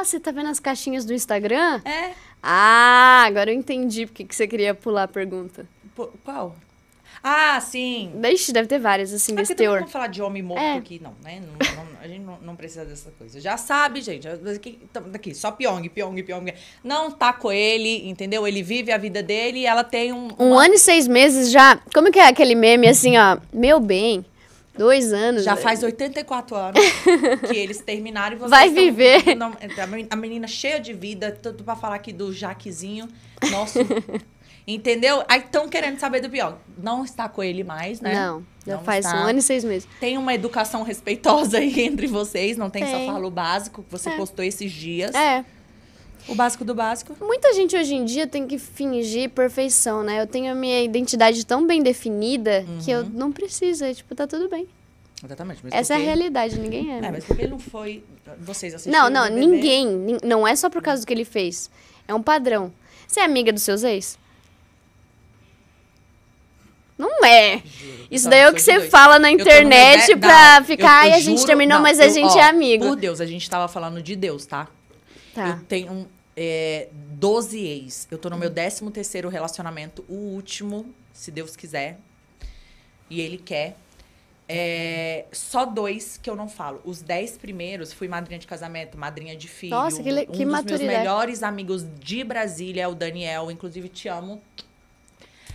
Ah, você tá vendo as caixinhas do Instagram? É. Ah, agora eu entendi porque que você queria pular a pergunta. P qual? Ah, sim. Deixa, deve ter várias, assim, ah, desse teor. Não vamos falar de homem morto é. aqui, não, né? Não, não, a gente não, não, precisa dessa coisa. Já sabe, gente. Então, aqui, aqui só Pyong, Pyong, Pyong. Não tá com ele, entendeu? Ele vive a vida dele e ela tem um... Uma... Um ano e seis meses já... Como que é aquele meme, assim, ó? Meu bem, Dois anos. Já velho. Né? faz 84 anos que eles terminaram e você. Vai viver. A menina cheia de vida, tudo pra falar aqui do Jaquezinho. Nosso. Entendeu? Aí estão querendo saber do pior. Não está com ele mais, né? Não, já não faz está. um ano e seis meses. Tem uma educação respeitosa aí entre vocês, não tem, tem. só falo básico que você é. postou esses dias. É. O básico do básico. Muita gente hoje em dia tem que fingir perfeição, né? Eu tenho a minha identidade tão bem definida uhum. que eu uhum. não preciso. É, tipo, tá tudo bem. Exatamente. Essa é a realidade, ninguém é. é. Né? mas porque ele não foi. Vocês assistiram. Não, não, ninguém. Não é só por causa do que ele fez. É um padrão. Você é amiga dos seus ex? Não é. Juro, Isso daí é o que você dois. fala na internet no... pra não, ficar, ai, a gente terminou, não, mas eu, a gente ó, é amigo. Por Deus, a gente tava falando de Deus, tá? Tá. Eu tenho um, é, 12 ex. Eu tô no meu 13 terceiro relacionamento, o último, se Deus quiser. E ele quer. É, só dois que eu não falo. Os dez primeiros, fui madrinha de casamento, madrinha de filho. Nossa, que, le... um dos meus melhores amigos de Brasília é o Daniel. Inclusive, te amo.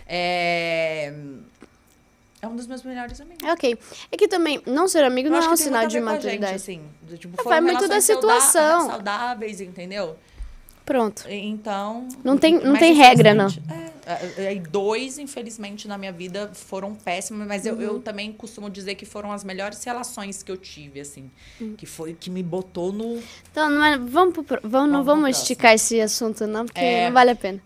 É... É um dos meus melhores amigos. Ok. É que também, não ser amigo eu não é um sinal de maturidade. Gente, assim, do, tipo, é, muito da situação. Saudáveis, entendeu? Pronto. Então. Não tem, não tem regra, não. É, é dois, infelizmente, na minha vida foram péssimos, mas uhum. eu, eu uhum. também costumo dizer que foram as melhores relações que eu tive, assim. Uhum. Que foi que me botou no. Então, é, mas vamos, pro, vamos, vamos não vamos esticar esse assunto, não, porque é... não vale a pena.